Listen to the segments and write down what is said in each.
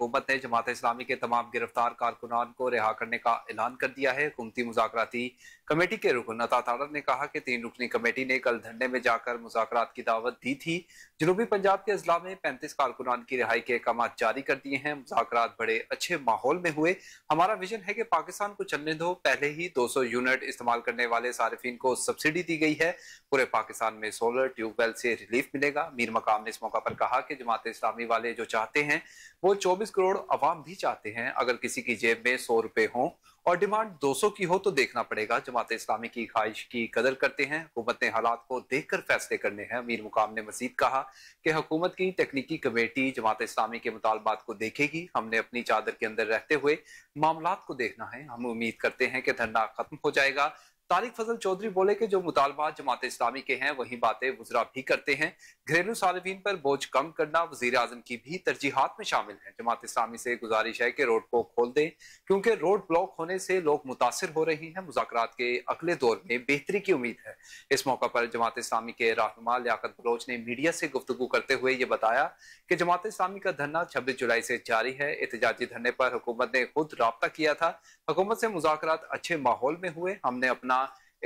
हुकूमत ने जमात इस्लामी के तमाम गिरफ्तार कारकुनान को रिहा करने का ऐलान कर दिया है हुकूमती मुजाकराती कमेटी के रुकन अता तारर ने कहा कि तीन रुकनी कमेटी ने कल धरने में जाकर मुजाकर की दावत दी थी जनूबी पंजाब के अजला में पैंतीस कारकुनान की रिहाई के अहकाम जारी कर दिए हैं मुजाकर बड़े अच्छे माहौल में हुए हमारा विजन है कि पाकिस्तान को चलने दो पहले ही दो सौ यूनिट इस्तेमाल करने वाले सार्फिन को सब्सिडी दी गई है पूरे पाकिस्तान में सोलर ट्यूबवेल से रिलीफ मिलेगा मीर मकाम ने इस मौका पर कहा कि जमात इस्लामी वाले जो चाहते हैं वो चौबीस चौबीस करोड़ अवाम भी चाहते हैं अगर किसी की जेब में सौ रुपए हो और डिमांड सौ की हो तो देखना पड़ेगा जमात इस्लामी की ख्वाहिश की कदर करते हैं हुकूमत ने हालात को देख कर फैसले करने हैं अमीर मुकाम ने मजीद कहा कि हुकूमत की तकनीकी कमेटी जमात इस्लामी के मुतालबात को देखेगी हमने अपनी चादर के अंदर रहते हुए मामला को देखना है हम उम्मीद करते हैं कि धरना खत्म हो जाएगा तारिक फजल चौधरी बोले कि जो मुतालबात जमात इस्लामी के हैं वही बातें वजरा भी करते हैं घरेलू सालवीन पर बोझ कम करना वजीर अजम की भी तरजीहत में शामिल है जमात इस्लामी से गुजारिश है कि रोड को खोल दें क्योंकि रोड ब्लॉक होने से लोग मुतासर हो रहे हैं मुजाकर के अगले दौर में बेहतरी की उम्मीद है इस मौका पर जमात इस्लामी के रहनमा लियात बलोच ने मीडिया से गुफ्तु करते हुए ये बताया कि जमात इस्लामी का धरना छब्बीस जुलाई से जारी है एहतजाजी धरने पर हुकूमत ने खुद रबता किया था हुकूमत से मुजाकर अच्छे माहौल में हुए हमने अपना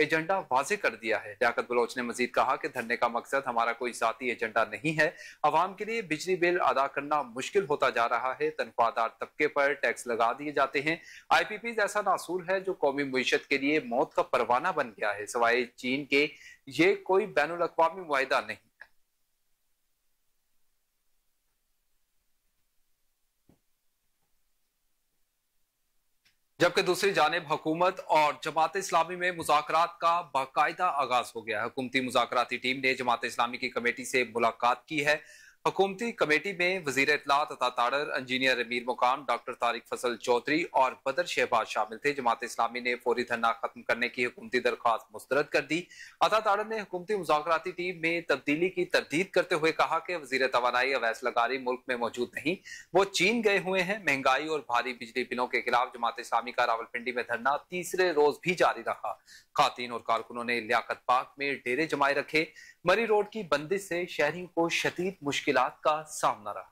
एजेंडा वाजे कर दिया है लियात बलोच ने मजीद कहा कि धरने का मकसद हमारा कोई जाती एजेंडा नहीं है आवाम के लिए बिजली बिल अदा करना मुश्किल होता जा रहा है तनख्वाहदार तबके पर टैक्स लगा दिए जाते हैं आई पी पी ऐसा नासूल है जो कौमी मीशत के लिए मौत का परवाना बन गया है सवाए चीन के ये कोई बैन अवी माहा नहीं जबकि दूसरी जानब हुकूमत और जमात इस्लामी में मुजाकर का बाकायदा आगाज हो गया है हुकूमती मुजाकती टीम ने जमात इस्लामी की कमेटी से मुलाकात की है हकूमती कमेटी में वजीर इतलात अता ताड़र इंजीनियर अमीर मुकाम डॉक्टर तारिक फसल चौधरी और बदर शहबाज शामिल थे जमात इस्लामी ने फौरी धरना खत्म करने की हुकूमती दरख्वास्त मुस्तरद कर दी अता ताड़र ने हुकूमती मुजाकराती टीम में तब्दीली की तरदीद करते हुए कहा कि वजीर तोानाई अवैस लगारी मुल्क में मौजूद नहीं वो चीन गए हुए हैं महंगाई और भारी बिजली बिलों के खिलाफ जमात इस्लामी का रावलपिंडी में धरना तीसरे रोज भी जारी रहा खातन और कारकुनों ने लियाकत पार्क में डेरे जमाए रखे मरी रोड की बंदिश से शहरियों को शदीद मुश्किल का सामना रहा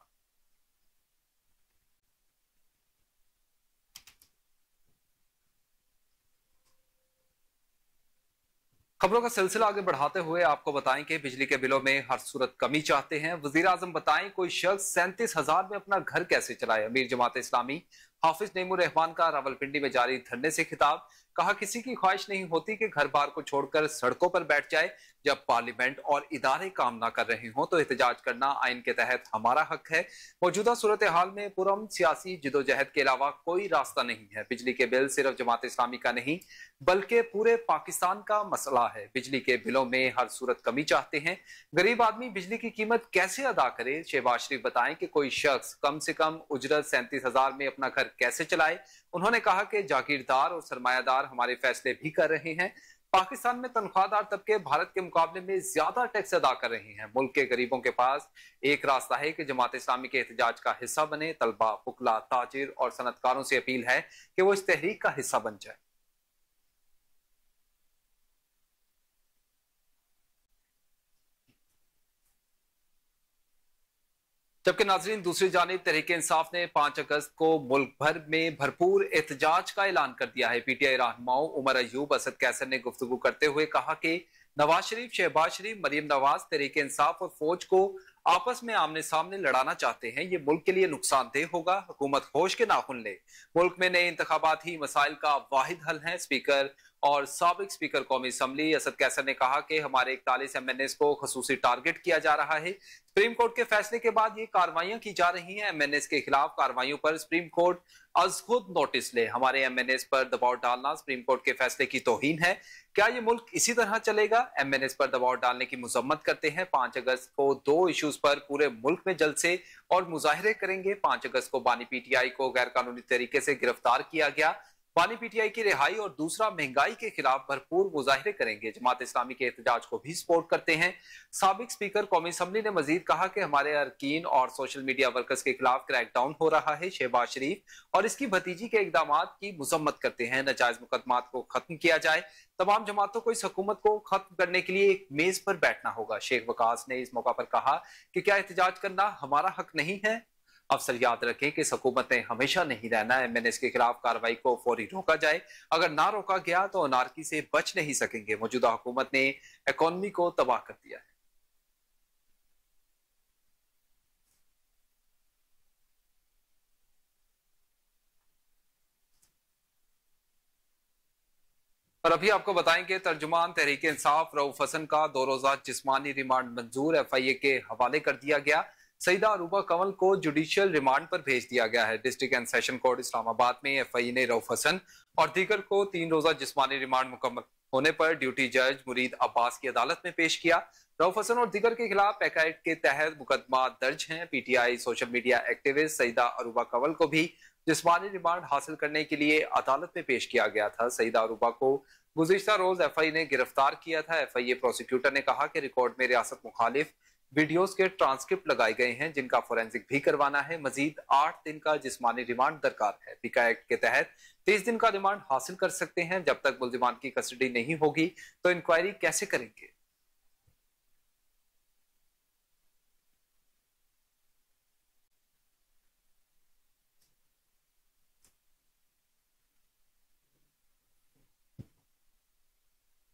खबरों का सिलसिला आगे बढ़ाते हुए आपको बताएं कि बिजली के बिलों में हर सूरत कमी चाहते हैं वजीर आजम बताएं कोई शख्स सैंतीस हजार में अपना घर कैसे चलाए अमीर जमात इस्लामी हाफिज नईमुर रहमान का रावलपिंडी में जारी धरने से खिताब कहा किसी की ख्वाहिश नहीं होती कि घर बार को छोड़कर सड़कों पर बैठ जाए जब पार्लियामेंट और इदारे काम ना कर रहे हों तो एहतजाज करना आइन के तहत हमारा हक है मौजूदा सूरत हाल में पुरम सियासी जदोजहद के अलावा कोई रास्ता नहीं है बिजली के बिल सिर्फ जमात इस्लामी का नहीं बल्कि पूरे पाकिस्तान का मसला है बिजली के बिलों में हर सूरत कमी चाहते हैं गरीब आदमी बिजली की कीमत कैसे अदा करे शहबाज शरीफ बताएं कि कोई शख्स कम से कम उजरत सैंतीस हजार में अपना घर कैसे चलाए उन्होंने कहा कि जागीरदार और सरमायादार हमारे फैसले भी कर रहे हैं पाकिस्तान में तनख्वाहदार तबके भारत के मुकाबले में ज्यादा टैक्स अदा कर रहे हैं मुल्क के गरीबों के पास एक रास्ता है कि जमात इस्लामी के एहतजाज का हिस्सा बने तलबा पुकला ताजिर और सनतकारों से अपील है कि वो इस तहरीक का हिस्सा बन जाए जबकि नाजरीन दूसरी जानब तहरीक इंसाफ ने पांच अगस्त को मुल्क भर में भरपूर एहतजाज का ऐलान कर दिया है पी टी आई रहनुमाओं उमर अयूब असद कैसर ने गुफ्तु करते हुए कहा कि नवाज शरीफ शहबाज शरीफ मरीम नवाज तहरीक इंसाफ और फौज को आपस में आमने सामने लड़ाना चाहते हैं ये मुल्क के लिए नुकसानदेह होगा हुकूमत होश के नाखुन ले मुल्क में नए इंतबात ही मसाइल का वाहिद हल है स्पीकर और सबक स्पीकर कौमी असम्बली असद कैसर ने कहा कि हमारे इकतालीस एम एन एस को खसूसी टारगेट किया जा रहा है सुप्रीम कोर्ट के फैसले के बाद ये कार्रवाइयां की जा रही हैं एम एन एस के खिलाफ कार्रवाइयों पर सुप्रीम कोर्ट आज खुद नोटिस ले हमारे एम एन एस पर दबाव डालना सुप्रीम कोर्ट के फैसले की तोहन है क्या ये मुल्क इसी तरह चलेगा एम एन एस पर दबाव डालने की मजम्मत करते हैं पांच अगस्त को दो इशूज पर पूरे मुल्क में जलसे और मुजाहरे करेंगे पांच अगस्त को बानी पी टी आई को गैर कानूनी तरीके से गिरफ्तार किया गया पानी पीटीआई की रिहाई और दूसरा महंगाई के खिलाफ भरपूर मुजाहरे करेंगे जमात इस्लामी के एहतजाज को भी सपोर्ट करते हैं सबक स्पीकर कौमी असम्बली ने मजीद कहा कि हमारे अरकान और सोशल मीडिया वर्कर्स के खिलाफ क्रैकडाउन हो रहा है शहबाज शरीफ और इसकी भतीजी के इकदाम की मजम्मत करते हैं नजायज मुकदमा को खत्म किया जाए तमाम जमातों को इस हकूमत को खत्म करने के लिए एक मेज पर बैठना होगा शेख वकास ने इस मौका पर कहा कि क्या एहतजाज करना हमारा हक नहीं है अफसर याद रखें कि इस हुकूमत ने हमेशा नहीं रहना है मैंने इसके खिलाफ कार्रवाई को फौरी रोका जाए अगर ना रोका गया तो अनारकी से बच नहीं सकेंगे मौजूदा हुकूमत ने इकोनॉमी को तबाह कर दिया है और अभी आपको बताएंगे तर्जुमान तहरीक इंसाफ रऊफ हसन का दो रोजा जिसमानी रिमांड मंजूर एफ आई ए के हवाले कर दिया गया सईदा अनूपा कंवल को जुडिशियल रिमांड पर भेज दिया गया है district and session court Islamabad में एफआई ने रऊफ हसन और दीगर को तीन रोजा जिसमानी रिमांड मुकम्मल होने पर ड्यूटी जज मुरीद अब्बास की अदालत में पेश किया रऊफ हसन और दीगर के खिलाफ एक एक्ट के तहत मुकदमा दर्ज है PTI social media activist Saeeda Aruba Kanwal को भी जिसमानी रिमांड हासिल करने के लिए अदालत में पेश किया गया था सईदा अरूबा को गुजशत रोज एफ आई ने गिरफ्तार किया था एफ आई ए प्रोसिक्यूटर ने कहा कि रिकॉर्ड में रियासत मुखालिफ वीडियोस के ट्रांसक्रिप्ट लगाए गए हैं जिनका फोरेंसिक भी करवाना है मजीद आठ दिन का जिसमानी रिमांड दरकार है बीका एक्ट के तहत तीस दिन का रिमांड हासिल कर सकते हैं जब तक मुलजिमान की कस्टडी नहीं होगी तो इंक्वायरी कैसे करेंगे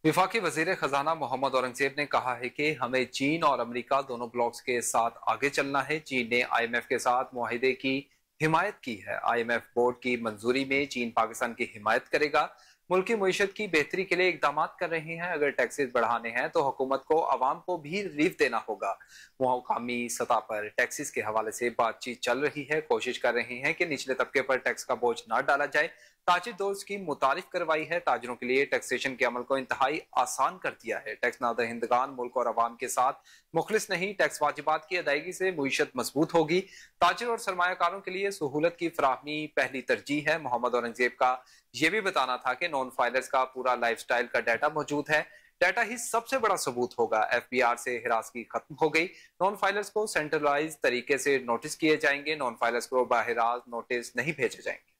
विफाकी वजीर खजाना मोहम्मद औरंगजेब ने कहा है कि हमें चीन और अमेरिका दोनों ब्लॉक्स के साथ आगे चलना है चीन ने आईएमएफ के साथ माहदे की हिमायत की है आईएमएफ बोर्ड की मंजूरी में चीन पाकिस्तान की हिमायत करेगा मुल्की मीशत की बेहतरी के लिए इकदाम कर रहे हैं अगर टैक्सेस बढ़ाने हैं तो हुकूमत को आवाम को भी रिलीफ देना होगा मुकामी सतह पर टैक्सेस के हवाले से बातचीत चल रही है कोशिश कर रहे हैं कि निचले तबके पर टैक्स का बोझ न डाला जाए ताजिर दोस्त स्कीम मुतारफ करवाई है ताजरों के लिए टैक्सेशन के अमल को इंतहाई आसान कर दिया है टैक्स नादहिंदगान मुल्क और अवाम के साथ मुखलिस नहीं टैक्स वाजिबात की अदायगी से मीशत मजबूत होगी ताजर और सरमाकारों के लिए सहूलत की फ्राहमी पहली तरजीह है मोहम्मद औरंगजेब का यह भी बताना था कि नॉन फाइलर्स का पूरा लाइफ स्टाइल का डाटा मौजूद है डाटा ही सबसे बड़ा सबूत होगा एफ बी आर से हिरासगी खत्म हो गई नॉन फाइलर्स को सेंट्रलाइज तरीके से नोटिस किए जाएंगे नॉन फाइलर्स को बाहर नोटिस नहीं भेजे जाएंगे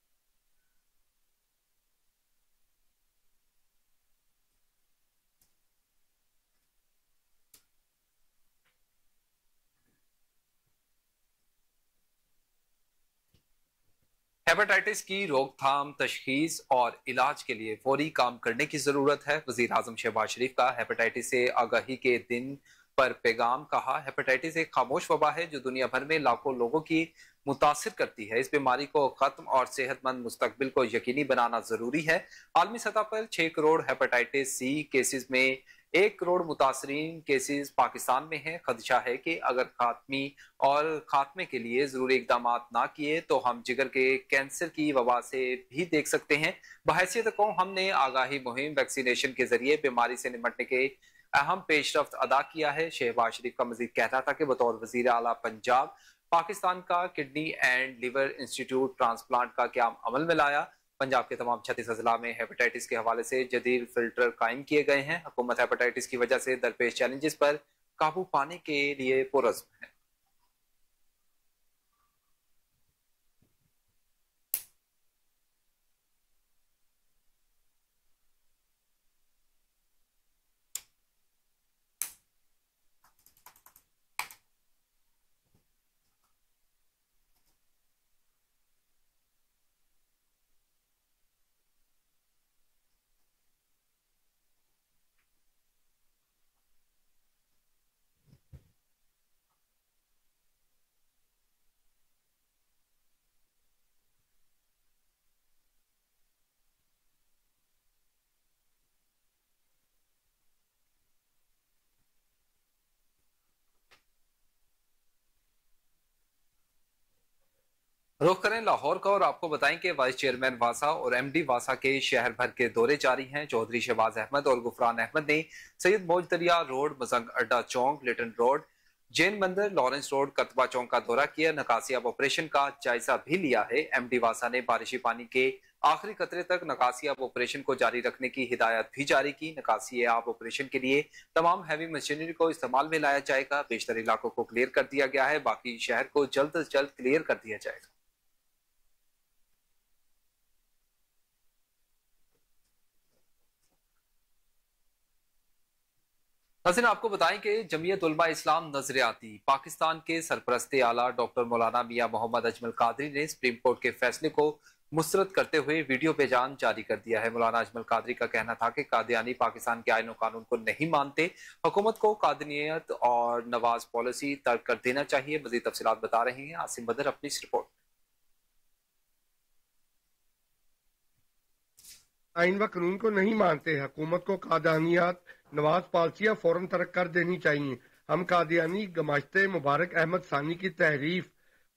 हेपेटाइटिस की रोकथाम तशखीस और इलाज के लिए फौरी काम करने की जरूरत है वजी अजम शहबाज शरीफ का हेपेटाइटिस से आगाही के दिन पर पैगाम कहा हेपेटाइटिस एक खामोश वबा है जो दुनिया भर में लाखों लोगों की मुतासर करती है इस बीमारी को ख़त्म और सेहतमंद मुस्तबिल को यकीनी बनाना ज़रूरी है आलमी सतह पर छह करोड़ हेपेटाइटिस सी केसेस में एक करोड़ मुतासरीन केसेस पाकिस्तान में हैं खदशा है कि अगर खात्मी और खात्मे के लिए ज़रूरी इकदाम ना किए तो हम जिगर के कैंसर की वबा से भी देख सकते हैं बहसीत को हमने आगाही मुहिम वैक्सीनेशन के जरिए बीमारी से निपटने के अहम पेश रफ्त अदा किया है शहबाज शरीफ का मजीद कहना था कि बतौर वजीर अला पंजाब पाकिस्तान का kidney and liver institute transplant का क्या अमल में लाया पंजाब के तमाम छत्तीस अजला में हेपेटाइटिस के हवाले से जदीद फिल्टर कायम किए गए हैं हुकूमत हेपेटाइटिस की वजह से दरपेश चैलेंजेस पर काबू पाने के लिए पुरज़म है रुख करें लाहौर का और आपको बताएं कि वाइस चेयरमैन वासा और एमडी वासा के शहर भर के दौरे जारी हैं चौधरी शहबाज अहमद और गुफरान अहमद ने सैयद मोज दरिया रोड मजंग अड्डा चौक लिटन रोड जैन मंदिर लॉरेंस रोड कतबा चौक का दौरा किया नकासियाब ऑपरेशन का जायजा भी लिया है डी वासा ने बारिशी पानी के आखिरी कतरे तक नकासियाब ऑपरेशन को जारी रखने की हिदायत भी जारी की आब ऑपरेशन के लिए तमाम हैवी मशीनरी को इस्तेमाल में लाया जाएगा बेशतर इलाकों को क्लियर कर दिया गया है बाकी शहर को जल्द अज जल्द क्लियर कर दिया जाएगा हसन आपको बताएं कि जमीयत उलमा इस्लाम नजरियाती पाकिस्तान के सरपरस्ते आला डॉक्टर मौलाना मियाँ मोहम्मद अजमल कादरी ने सुप्रीम कोर्ट के फैसले को मुस्रद करते हुए वीडियो बेजान जारी कर दिया है मौलाना अजमल कादरी का कहना था कि कादियानी पाकिस्तान के आयन कानून को नहीं मानते हुकूमत को कादनीत और नवाज पॉलिसी तर्क कर देना चाहिए मजीद तफसलत बता रहे हैं आसिम बदर अपनी इस रिपोर्ट आइन व कानून को नहीं मानते हुकूमत को कादानियात नवाज पालसियाँ फौरन तरक कर देनी चाहिए हम कादियानी गमाशते मुबारक अहमद सानी की तहरीफ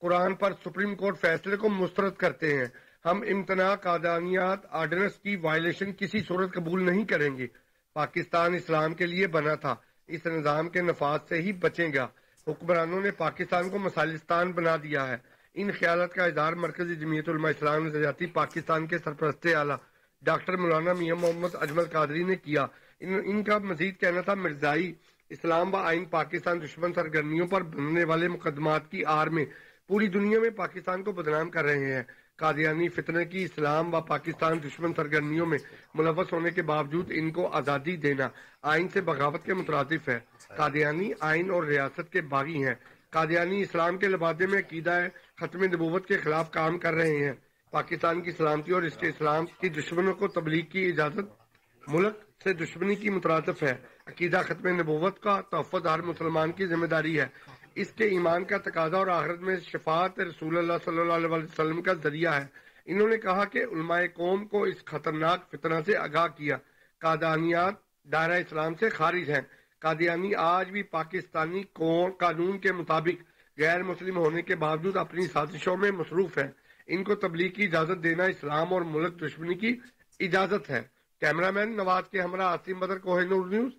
कुरान पर सुप्रीम कोर्ट फैसले को मुस्तरद करते हैं हम इम्तना कादानियात आर्डिनेंस की वायलेशन किसी सूरत कबूल नहीं करेंगे पाकिस्तान इस्लाम के लिए बना था इस निज़ाम के नफाज से ही बचेगा हुक्मरानों ने पाकिस्तान को मसालिस्तान बना दिया है इन ख्याल का इजहार मरकजी जमीयत इस्लाम जजाती पाकिस्तान के सरपरस्ते आला डॉक्टर मौलाना मियाँ मोहम्मद अजमल कादरी ने किया इन, इनका मजीद कहना था मिर्जाई इस्लाम व आइन पाकिस्तान दुश्मन सरगर्मियों पर बनने वाले मुकदमात की आर में पूरी दुनिया में पाकिस्तान को बदनाम कर रहे हैं कादियानी फितने की इस्लाम व पाकिस्तान दुश्मन सरगर्मियों में मुलवस होने के बावजूद इनको आज़ादी देना आइन से बगावत के मुतरफ है कादियानी आइन और रियासत के बागी हैं कादियानी इस्लाम के लबादे में अकीदा है खत्म नबूवत के खिलाफ काम कर रहे हैं पाकिस्तान की सलामती और इसके इस्लाम की दुश्मनों को तबलीग की इजाजत मुल्क से दुश्मनी की मुतरतफ है अकीदा खत्म नबोवत का तहफ़ हर मुसलमान की जिम्मेदारी है इसके ईमान का तकाजा और आखिरत में शफात रसूल सल्लाम का जरिया है इन्होंने कहा कि उलमाए कौम को इस खतरनाक फितना से आगाह किया कादानियात दायरा इस्लाम से खारिज हैं कादियानी आज भी पाकिस्तानी कानून के मुताबिक गैर मुस्लिम होने के बावजूद अपनी साजिशों में मसरूफ है इनको तबलीग की इजाजत देना इस्लाम और मुल्क दुश्मनी की इजाजत है कैमरामैन नवाज के हमरा आसिम बदर कोहिनूर न्यूज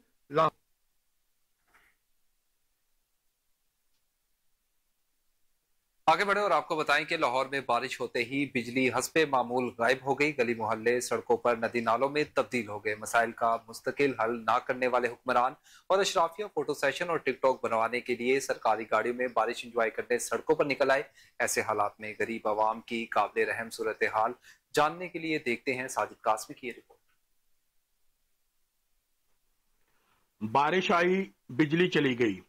आगे बढ़े और आपको बताएं कि लाहौर में बारिश होते ही बिजली हंसपे मामूल गायब हो गई गली मोहल्ले सड़कों पर नदी नालों में तब्दील हो गए मसाइल का मुस्तकिल हल ना करने वाले हुक्मरान और अशराफिया फोटो सेशन और टिकटॉक बनवाने के लिए सरकारी गाड़ियों में बारिश इंजॉय करने सड़कों पर निकल आए ऐसे हालात में गरीब आवाम की काबिल रहम सूरत हाल जानने के लिए देखते हैं साजिद कासमी की रिपोर्ट बारिश आई बिजली चली गई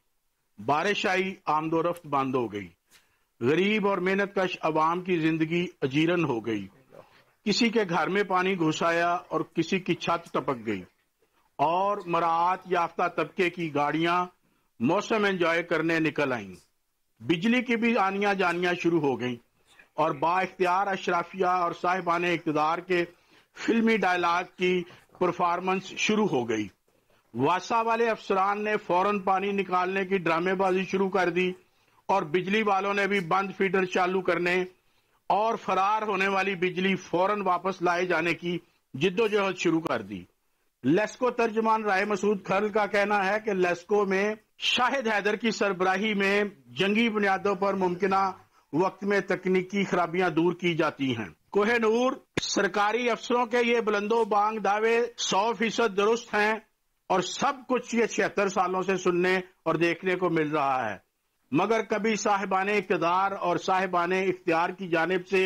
बारिश आई आमदोरफ्त बंद हो गई गरीब और मेहनत कश अवाम की जिंदगी अजीरन हो गई किसी के घर में पानी घुसाया और किसी की छत टपक गई और मराहत याफ्ता तबके की गाड़ियां मौसम एंजॉय करने निकल आई बिजली की भी आनियां जानियां शुरू हो गई और बाख्तियार अशराफिया और साहिबान इकतदार के फिल्मी डायलाग की परफार्मेंस शुरू हो गई वासा वाले अफसरान ने फौरन पानी निकालने की ड्रामेबाजी शुरू कर दी और बिजली वालों ने भी बंद फीडर चालू करने और फरार होने वाली बिजली फौरन वापस लाए जाने की जिद्दोजहद शुरू कर दी लेस्को तर्जमान राय मसूद खरल का कहना है कि लेस्को में शाहिद हैदर की सरबराही में जंगी बुनियादों पर मुमकिन वक्त में तकनीकी खराबियां दूर की जाती हैं कोहनूर सरकारी अफसरों के ये बुलंदो बांग दावे सौ फीसद दुरुस्त हैं और सब कुछ ये छिहत्तर सालों से सुनने और देखने को मिल रहा है मगर कभी साहिबान इकतदार और साहिबान इख्तियार की जानब से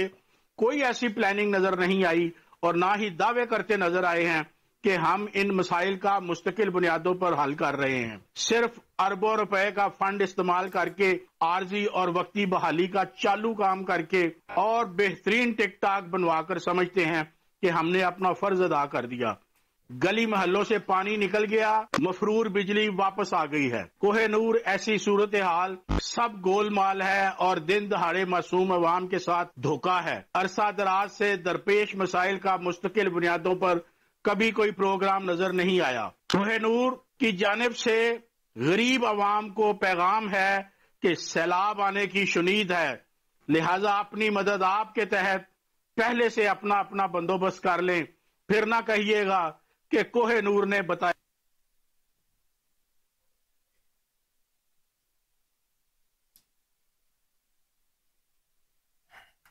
कोई ऐसी प्लानिंग नजर नहीं आई और ना ही दावे करते नजर आए हैं कि हम इन मसाइल का मुस्तकिल बुनियादों पर हल कर रहे हैं सिर्फ अरबों रुपए का फंड इस्तेमाल करके आर्जी और वक्ती बहाली का चालू काम करके और बेहतरीन टिकटाक बनवाकर समझते हैं कि हमने अपना फर्ज अदा कर दिया गली महलों से पानी निकल गया मफरूर बिजली वापस आ गई है कोहे नूर ऐसी सूरत हाल सब गोलमाल है और दिन दहाड़े मासूम अवाम के साथ धोखा है अरसा दराज से दरपेश मसाइल का मुस्तकिल बुनियादों पर कभी कोई प्रोग्राम नजर नहीं आया कोहे नूर की जानब से गरीब अवाम को पैगाम है कि सैलाब आने की शुनीद है लिहाजा अपनी मदद आपके तहत पहले से अपना अपना बंदोबस्त कर लें फिर ना कहिएगा कि कोहे नूर ने बताया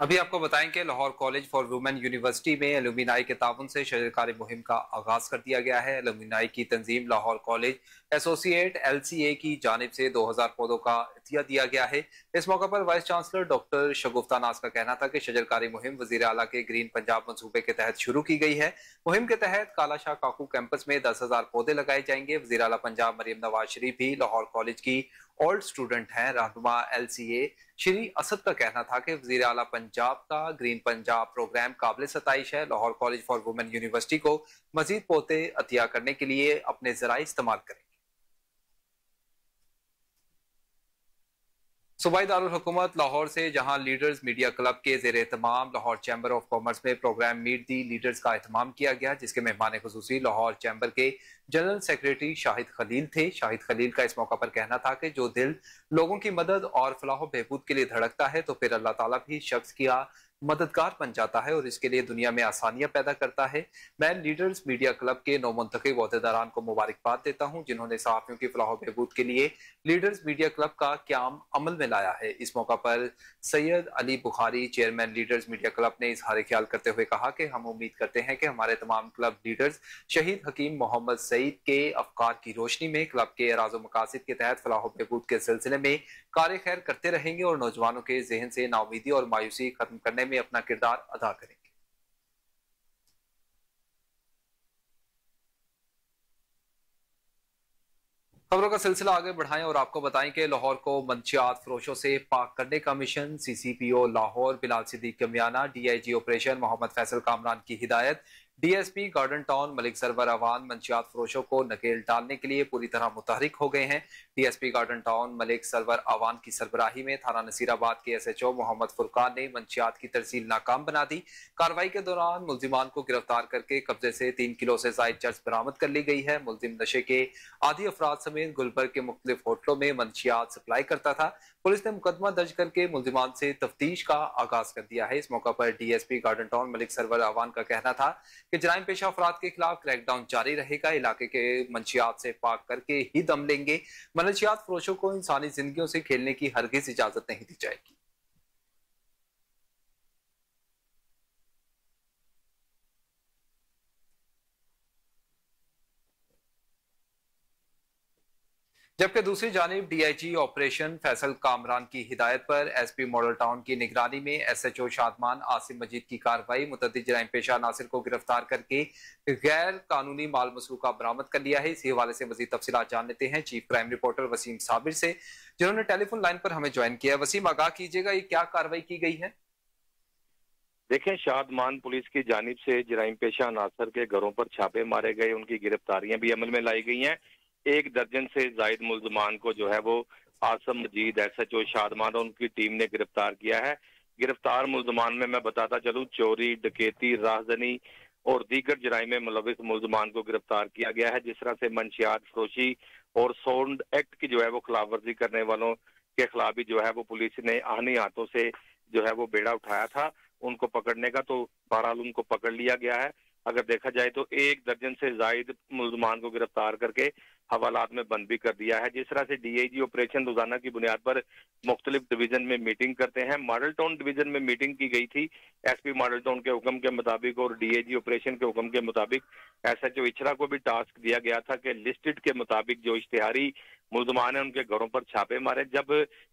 अभी आपको बताएं कि Lahore college for women university में एलुमिनाई के ताबन से शजरकारी मुहिम का आगाज कर दिया गया है एलुमिनाई की तंजीम लाहौर कॉलेज एसोसिएट एलसीए की जानब से 2000 पौधों का अतिया दिया गया है इस मौके पर वाइस चांसलर डॉक्टर शगुफ्ता नाज का कहना था कि शजरकारी मुहिम वजीर अला के ग्रीन पंजाब मनसूबे के तहत शुरू की गई है मुहिम के तहत काला शाह काकू कैंपस में दस हजार पौधे लगाए जाएंगे वजीर अला पंजाब मरीम नवाज शरीफ भी लाहौर कॉलेज की ओल्ड स्टूडेंट हैं रहनुमा ए श्री असद का कहना था कि वजीर अला पंजाब का ग्रीन पंजाब प्रोग्राम काबिल सतश है Lahore college for women university को मजीद पोते अतिया करने के लिए अपने जराए इस्तेमाल करें सूबाई दारकूमत लाहौर से जहां लीडर्स मीडिया क्लब के जेर एहतमाम लाहौर चैम्बर ऑफ कॉमर्स में प्रोग्राम मीट दी लीडर्स का अहतमाम किया गया जिसके मेहमान खसूसी लाहौर चैम्बर के जनरल सेक्रेटरी शाहिद खलील थे शाहिद खलील का इस मौका पर कहना था कि जो दिल लोगों की मदद और फलाह बहबूद के लिए धड़कता है तो फिर अल्लाह तला भी शख्स किया मददगार बन जाता है और इसके लिए दुनिया में आसानियां पैदा करता है मैं लीडर्स मीडिया क्लब के नौमंतखब अहदेदारान को मुबारकबाद देता हूं जिन्होंने सहाफ़ियों की फलाह बहबूद के लिए लीडर्स मीडिया क्लब का क्याम अमल में लाया है इस मौका पर Syed Ali Bukhari chairman leaders media club ने इजहार ख्याल करते हुए कहा कि हम उम्मीद करते हैं कि हमारे तमाम क्लब लीडर्स शहीद हकीम मोहम्मद सईद के अफकार की रोशनी में क्लब के एराज मकासद के तहत फलाह बहबूद के सिलसिले में कार्य खैर करते रहेंगे और नौजवानों के जहन से नाउमीदी और मायूसी खत्म करने में अपना किरदार अदा करेंगे खबरों का सिलसिला आगे बढ़ाएं और आपको बताएं कि लाहौर को मंशियात फरोशों से पाक करने का mission CCPO Lahore Bilal Siddique Kamiana DIG operation Muhammad Faisal Kamran की हिदायत DSP garden town Malik Sarwar Awan मंशियात फरोशों को नकेल डालने के लिए पूरी तरह मुतहरिक हो गए हैं DSP garden town Malik Sarwar Awan की सरबराही में थाना नसीराबाद के एसएचओ मोहम्मद फुरकान ने मंशियात की तरसील नाकाम बना दी कार्रवाई के दौरान मुलजिमान को गिरफ्तार करके कब्जे से तीन किलो से जायद चर्च बरामद कर ली गई है मुलजिम नशे के आधी अफराद समेत गुलबर्ग के मुख्तलिफ होटलों में मंशियात सप्लाई करता था पुलिस ने मुकदमा दर्ज करके मुलजिमान से तफ्तीश का आगाज कर दिया है इस मौका पर DSP garden town Malik Sarwar Awan का कहना था कि जराइम पेशा अफराद के खिलाफ क्रैकडाउन जारी रहेगा इलाके के मंशियात से पाक करके ही दम लेंगे मनशियात फरोशों को इंसानी जिंदगी से खेलने की हरगिज इजाजत नहीं दी जाएगी जबकि दूसरी जानब डीआईजी ऑपरेशन फैसल कामरान की हिदायत पर एस पी मॉडल टाउन की निगरानी में S H O Shadman Asim Majeed की कार्रवाई मुतद जराइम पेशा नासिर को गिरफ्तार करके गैर कानूनी माल मसरूका बरामद कर लिया है इसी हवाले से मजीद तफसी जान लेते हैं chief crime reporter Waseem Sabir से जिन्होंने टेलीफोन लाइन पर हमें ज्वाइन किया वसीम आगाह कीजिएगा ये क्या कार्रवाई की गई है देखें शाहदमान पुलिस की जानब से जराइम पेशा नासर के घरों पर छापे मारे गए उनकी गिरफ्तारियां भी अमल में लाई गई हैं एक दर्जन से जायद मुलजमान को जो है वो Asim Majeed S H O Shadman और उनकी टीम ने गिरफ्तार किया है गिरफ्तार मुलजमान में मैं बताता चलू चोरी डकेती राहजनी और दीगर जराय में मुलविस मुलजमान को गिरफ्तार किया गया है जिस तरह से मंशियात फरोशी और सोन्ड एक्ट की जो है वो खिलाफ वर्जी करने वालों के खिलाफ भी जो है वो पुलिस ने आहनी हाथों से जो है वो बेड़ा उठाया था उनको पकड़ने का तो बहरहाल उनको पकड़ लिया गया है अगर देखा जाए तो एक दर्जन से जायद मुलजमान को गिरफ्तार करके हवालात में बंद भी कर दिया है जिस तरह से डीआईजी ऑपरेशन रोजाना की बुनियाद पर मुख्तलिफ डिवीजन में मीटिंग करते हैं मॉडल टाउन डिवीजन में मीटिंग की गई थी एसपी मॉडल टाउन के हुक्म के मुताबिक और डीएजी ऑपरेशन के हुक्म के मुताबिक एसएचओ इचरा को भी टास्क दिया गया था कि लिस्टेड के मुताबिक जो इश्तिहारी मुलजमान है उनके घरों पर छापे मारे जब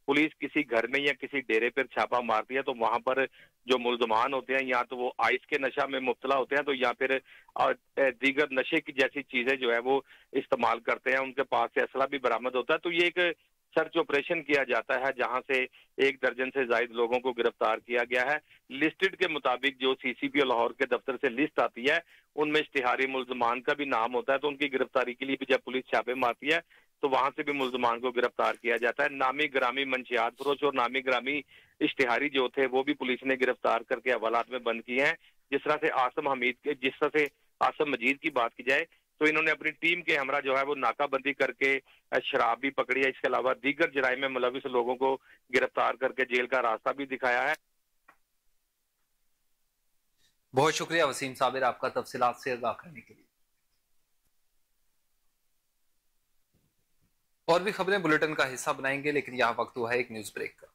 पुलिस किसी घर में या किसी डेरे पर छापा मारती है तो वहां पर जो मुलजमान होते हैं या तो वो आइस के नशा में मुबतला होते हैं तो या फिर दीगर नशे की जैसी चीजें जो है वो इस्तेमाल करते हैं उनके पास से असला भी बरामद होता है तो ये एक सर्च ऑपरेशन किया जाता है जहां से एक दर्जन से जायद लोगों को गिरफ्तार किया गया है लिस्टेड के मुताबिक जो सीसीपी लाहौर के दफ्तर से लिस्ट आती है उनमें इश्तिहारी मुलजमान का भी नाम होता है तो उनकी गिरफ्तारी के लिए भी जब पुलिस छापे मारती है तो वहां से भी मुलजमान को गिरफ्तार किया जाता है नामी ग्रामी मंशियात फरोश और नामी ग्रामी इश्तिहारी जो थे वो भी पुलिस ने गिरफ्तार करके हवालात में बंद किए हैं जिस तरह से आसम हमीद के जिस तरह से आसम मजीद की बात की जाए तो इन्होंने अपनी टीम के हमरा जो है वो नाकाबंदी करके शराब भी पकड़ी है इसके अलावा दीगर जराय में मुलविस लोगों को गिरफ्तार करके जेल का रास्ता भी दिखाया है बहुत शुक्रिया वसीम साबिर आपका तफसीत से आगाह करने के लिए और भी खबरें बुलेटिन का हिस्सा बनाएंगे लेकिन यहां वक्त हुआ है एक न्यूज ब्रेक का